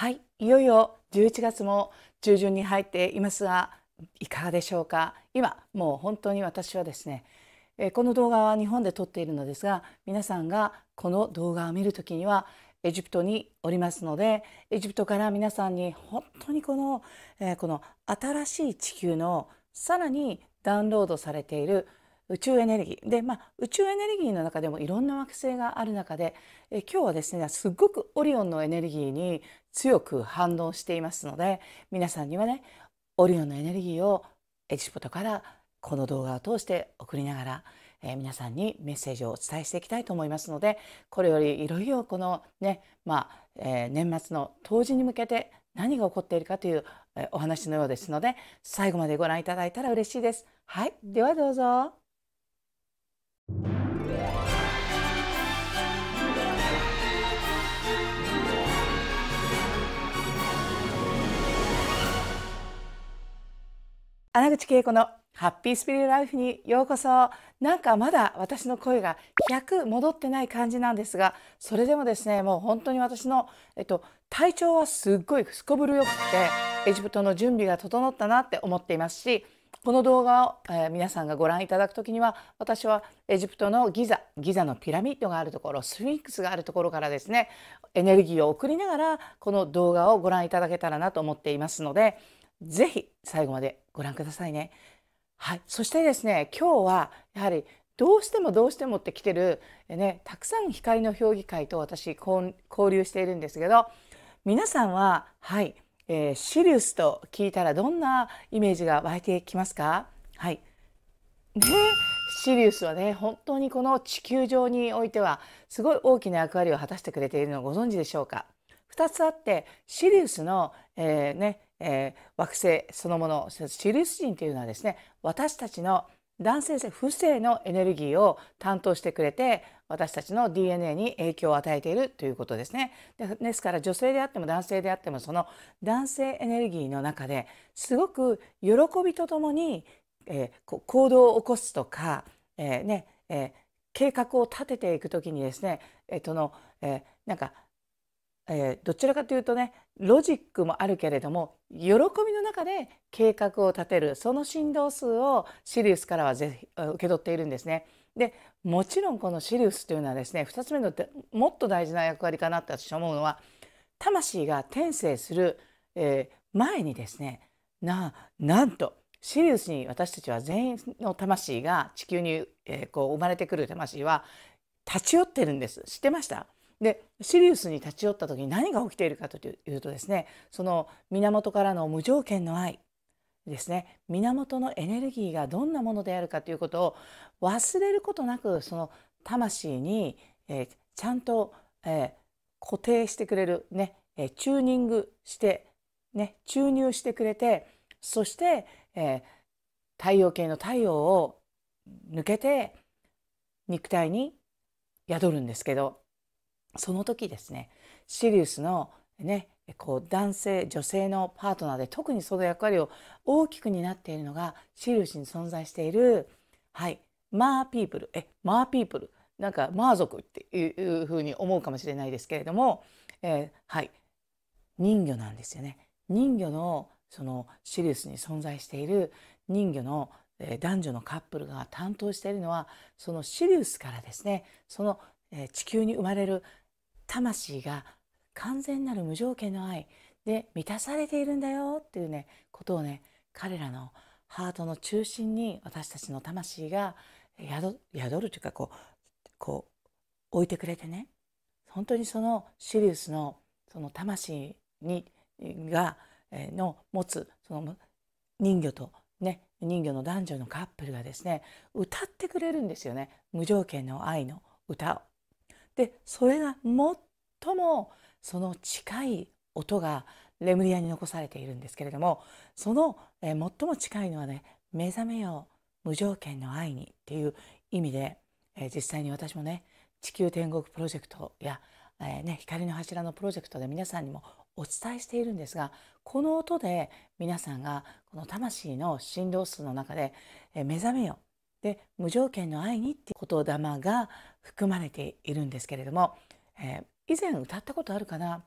はいいよいよ11月も中旬に入っていますがいかがでしょうか今もう本当に私はですねこの動画は日本で撮っているのですが皆さんがこの動画を見る時にはエジプトにおりますのでエジプトから皆さんに本当にこの,、えこの新しい地球のさらにダウンロードされている宇宙エネルギーで、まあ、宇宙エネルギーの中でもいろんな惑星がある中でえ今日はですねすっごくオリオンのエネルギーに強く反応していますので皆さんにはねオリオンのエネルギーをエジプトからこの動画を通して送りながら、え皆さんにメッセージをお伝えしていきたいと思いますのでこれよりいろいろこのね、まあえー、年末の冬至に向けて何が起こっているかという、えお話のようですので最後までご覧いただいたら嬉しいです。はい、ではどうぞ。穴口恵子のハッピースピリライフにようこそなんかまだ私の声が100戻ってない感じなんですがそれでもですねもう本当に私の、えっと、体調はすっごいすこぶるよくてエジプトの準備が整ったなって思っていますしこの動画を、えー、皆さんがご覧いただくときには私はエジプトのギザギザのピラミッドがあるところスフィンクスがあるところからですねエネルギーを送りながらこの動画をご覧いただけたらなと思っていますのでぜひ最後までご覧くださいね。はい、そしてですね今日はやはりどうしてもどうしてもって来てる、ね、たくさん光の評議会と私交流しているんですけど皆さんは、はいえー、シリウスと聞いたらどんなイメージが湧いてきますか、はいね、シリウスはね本当にこの地球上においてはすごい大きな役割を果たしてくれているのをご存知でしょうか2つあってシリウスの、えーね、えー、惑星そのものシリウス人というのはですね私たちの男性性不正のエネルギーを担当してくれて私たちの DNA に影響を与えているということですねですから女性であっても男性であってもその男性エネルギーの中ですごく喜びとともに、えー、行動を起こすとか、えー、ねえ計画を立てていくときにですね、えーとのえなんかえー、どちらかというとねロジックもあるけれども喜びの中で計画を立てるその振動数をシリウスからはぜ受け取っているんですね。でもちろんこのシリウスというのはですね2つ目のもっと大事な役割かなって私思うのは魂が転生する、えー、前にですねななんとシリウスに私たちは全員の魂が地球に、えー、こう生まれてくる魂は立ち寄ってるんです知ってましたでシリウスに立ち寄った時に何が起きているかというとですねその源からの無条件の愛ですね源のエネルギーがどんなものであるかということを忘れることなくその魂に、えー、ちゃんと、えー、固定してくれるね、えー、チューニングしてね注入してくれてそして、え太陽系の太陽を抜けて肉体に宿るんですけどその時ですねシリウスのねこう男性女性のパートナーで特にその役割を大きく担っているのがシリウスに存在しているはいマーピープルえマーピープルなんかマー族っていうふうに思うかもしれないですけれども、えー、はい人魚なんですよね人魚のそのシリウスに存在している人魚の男女のカップルが担当しているのはそのシリウスからですねその地球に生まれる魂が完全なる無条件の愛で満たされているんだよっていうねことをね彼らのハートの中心に私たちの魂が宿るというかこうこう置いてくれてね本当にそのシリウスのその魂にがの持つその人魚とね人魚の男女のカップルがですね歌ってくれるんですよね無条件の愛の歌を。でそれが最もその近い音がレムリアに残されているんですけれどもその、え最も近いのはね「目覚めよ無条件の愛に」っていう意味で、え実際に私もね地球天国プロジェクトや、えー、ね、光の柱のプロジェクトで皆さんにもお伝えしているんですがこの音で皆さんがこの魂の振動数の中で「目覚めよで無条件の愛にっていう言霊が含まれているんですけれども、えー、以前歌ったことあるかな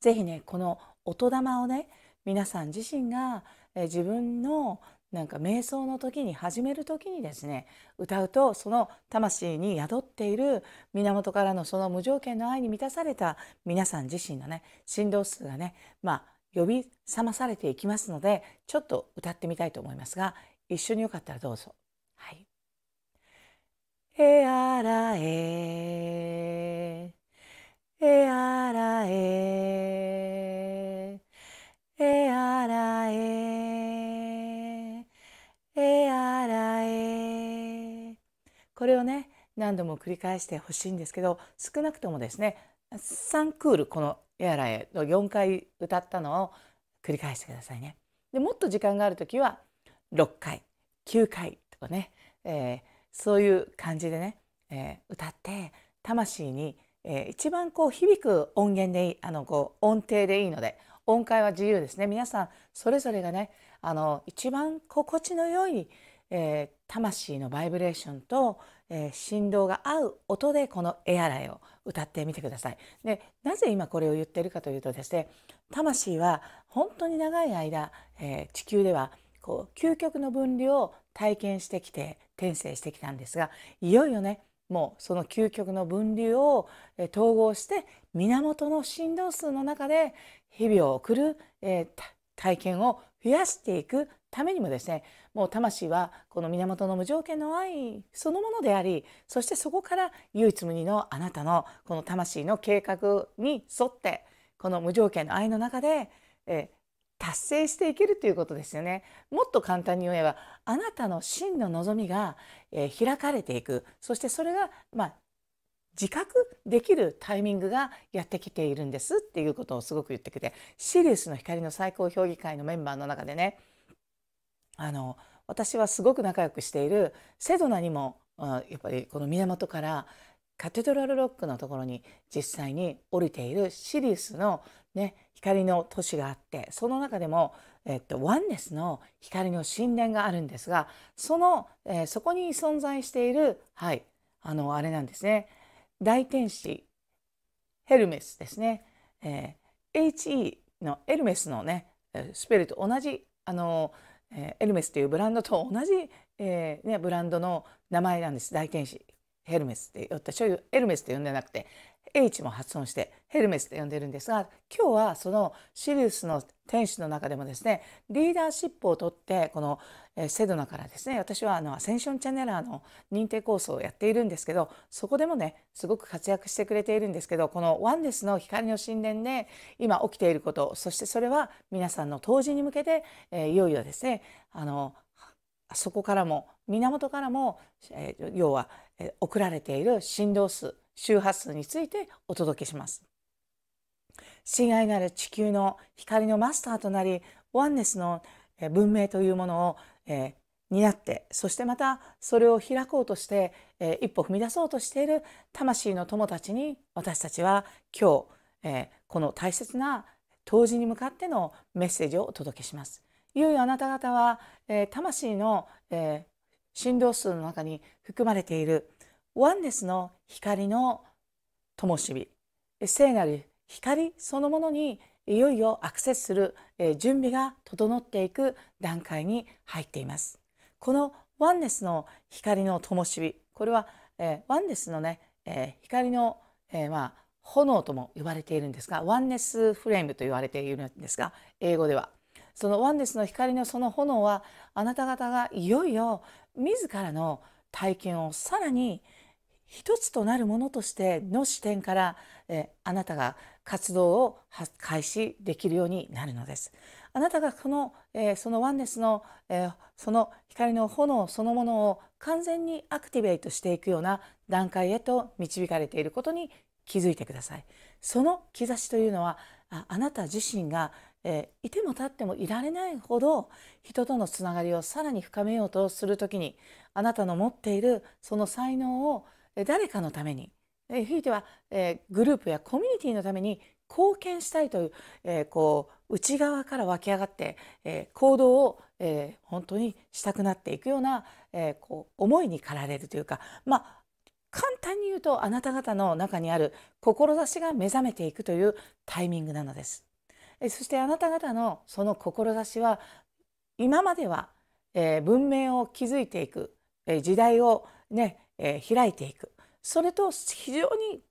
是非ねこの音玉をね皆さん自身が、えー、自分のなんか瞑想の時に始める時にですね歌うとその魂に宿っている源からのその無条件の愛に満たされた皆さん自身のね振動数がねまあ呼び覚まされていきますのでちょっと歌ってみたいと思いますが一緒によかったらどうぞ。えあらええあらええあらええあらえこれをね何度も繰り返してほしいんですけど少なくともですね3クールこの「エアラエ」の四回歌ったのを繰り返してくださいね。でもっと時間があるときは六回九回とかね、えーそういう感じでね、えー、歌って魂に、えー、一番こう響く音源でいいあのこう音程でいいので音階は自由ですね皆さんそれぞれがねあの一番心地の良い、えー、魂のバイブレーションと、えー、振動が合う音でこの「エアライ」を歌ってみてください。でなぜ今これを言ってるかというとですね魂は本当に長い間、えー、地球ではこう究極の分離を体験してきて転生してきたんですがいよいよねもうその究極の分流を統合して源の振動数の中で日々を送る、えー、体験を増やしていくためにもですねもう魂はこの源の無条件の愛そのものでありそしてそこから唯一無二のあなたのこの魂の計画に沿ってこの無条件の愛の中で、え達成していけるということですよねもっと簡単に言えばあなたの真の望みが、えー、開かれていくそしてそれが、まあ、自覚できるタイミングがやってきているんですっていうことをすごく言ってきてシリウスの光の最高評議会のメンバーの中でねあの私はすごく仲良くしているセドナにもやっぱりこの源からカテドラルロックのところに実際に降りているシリウスのね、光の都市があってその中でも、えっと、ワンネスの光の神殿があるんですがその、えー、そこに存在している、はい、あのあれなんですね大天使ヘルメスですね、えー、HE のエルメスのねスペルと同じあの、えー、エルメスというブランドと同じ、えーね、ブランドの名前なんです大天使ヘルメスって言ったエルメスって呼んでなくて H も発音してヘルメスと呼んでるんですが今日はそのシリウスの天使の中でもですねリーダーシップをとってこのセドナからですね私はあのアセンションチャネラーの認定コースをやっているんですけどそこでもねすごく活躍してくれているんですけどこのワンネスの光の神殿で今起きていることそしてそれは皆さんの当時に向けて、えいよいよですねあのそこからも源からも、え要は、え送られている振動数周波数についてお届けします。親愛なる地球の光のマスターとなりワンネスの文明というものを、えー、担ってそしてまたそれを開こうとして、えー、一歩踏み出そうとしている魂の友たちに私たちは今日、えー、この大切な当時に向かってのメッセージをお届けします。いよいよあなた方は、えー、魂の、えー、振動数の中に含まれているワンネスの光の灯火聖なる光そのものにいよいよアクセスする準備が整っていく段階に入っています。このワンネスの光の灯火これはワンネスのね光のまあ炎とも呼ばれているんですがワンネスフレームと言われているんですが英語ではそのワンネスの光のその炎はあなた方がいよいよ自らの体験をさらに一つとなるものとしての視点から、えあなたが活動を開始できるようになるのです。あなたがこの、えー、そのワンネスの、えー、その光の炎そのものを完全にアクティベートしていくような段階へと導かれていることに気づいてください。その兆しというのはあなた自身が、えー、いても立ってもいられないほど人とのつながりをさらに深めようとする時にあなたの持っているその才能を誰かのためにえひいては、えグループやコミュニティのために貢献したいという,、えこう内側から湧き上がって、え行動を、え本当にしたくなっていくような、えこう思いに駆られるというか、まあ、簡単に言うとあなた方の中にある志が目覚めていくというタイミングなのです。えそしてあなた方のその志は今までは、え文明を築いていく、え時代をね、え開いていくそれと非常に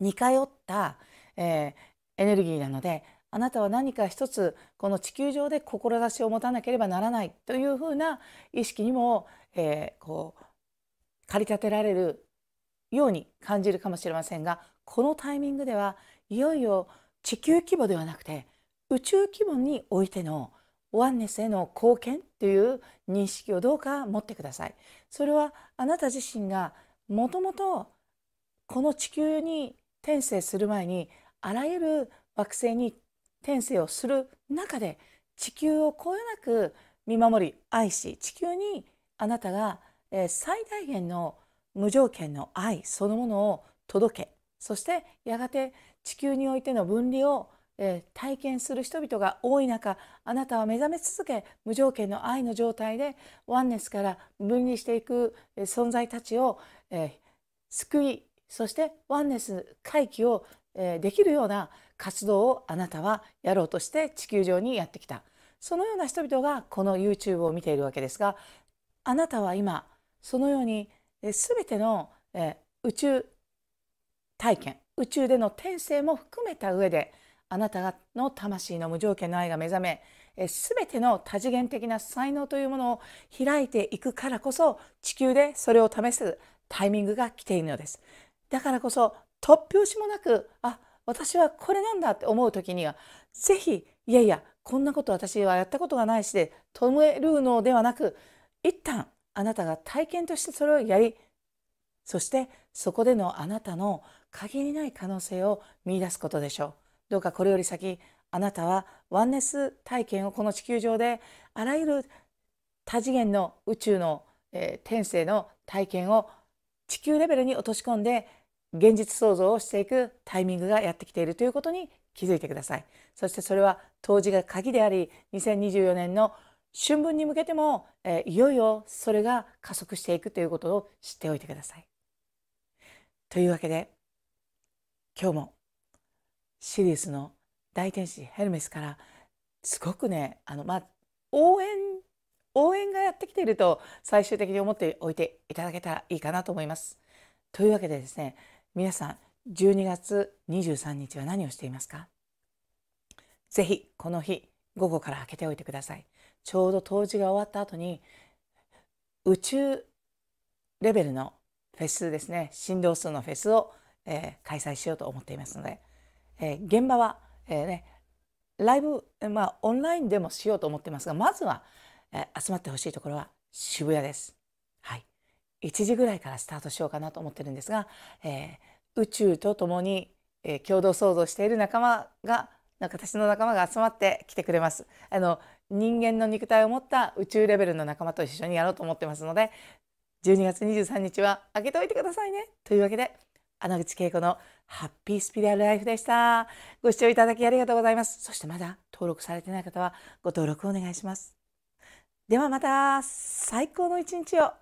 似通った、えー、エネルギーなのであなたは何か一つこの地球上で志を持たなければならないというふうな意識にも、えー、こう駆り立てられるように感じるかもしれませんがこのタイミングではいよいよ地球規模ではなくて宇宙規模においてのワンネスへの貢献という認識をどうか持ってください。それはあなた自身がもともとこの地球に転生する前にあらゆる惑星に転生をする中で地球をこよなく見守り愛し地球にあなたが最大限の無条件の愛そのものを届けそしてやがて地球においての分離をえー、体験する人々が多い中あなたは目覚め続け無条件の愛の状態でワンネスから分離していく存在たちを、えー、救いそしてワンネス回帰を、えー、できるような活動をあなたはやろうとして地球上にやってきたそのような人々がこの YouTube を見ているわけですがあなたは今そのように全ての、えー、宇宙体験宇宙での転生も含めた上であなたの魂の無条件の愛が目覚めすべての多次元的な才能というものを開いていくからこそ地球でそれを試すタイミングが来ているのですだからこそ突拍子もなくあ私はこれなんだって思う時にはぜひいやいやこんなこと私はやったことがないしで止めるのではなく一旦あなたが体験としてそれをやりそしてそこでのあなたの限りない可能性を見出すことでしょう。どうかこれより先あなたはワンネス体験をこの地球上であらゆる多次元の宇宙の、えー、天性の体験を地球レベルに落とし込んで現実創造をしていくタイミングがやってきているということに気づいてくださいそしてそれは当時が鍵であり2024年の春分に向けても、えー、いよいよそれが加速していくということを知っておいてくださいというわけで今日もシリーズの大天使ヘルメスからすごくねあの、まあ、応援応援がやってきていると最終的に思っておいていただけたらいいかなと思います。というわけでですね皆さん12月23日は何をしていますかぜひこの日午後から開けておいてください。ちょうど冬至が終わった後に宇宙レベルのフェスですね振動数のフェスを、えー、開催しようと思っていますのでえー、現場は、えー、ね、ライブ、まあ、オンラインでもしようと思ってますがまずは、えー、集まってほしいところは渋谷です。はい、1時ぐらいからスタートしようかなと思ってるんですが、えー、宇宙とともに、えー、共同創造している仲間が私の仲間が集まってきてくれますあの人間の肉体を持った宇宙レベルの仲間と一緒にやろうと思ってますので12月23日は開けておいてくださいねというわけで穴口恵子のハッピースピリアルライフでした。ご視聴いただきありがとうございます。そしてまだ登録されてない方はご登録お願いします。ではまた最高の一日を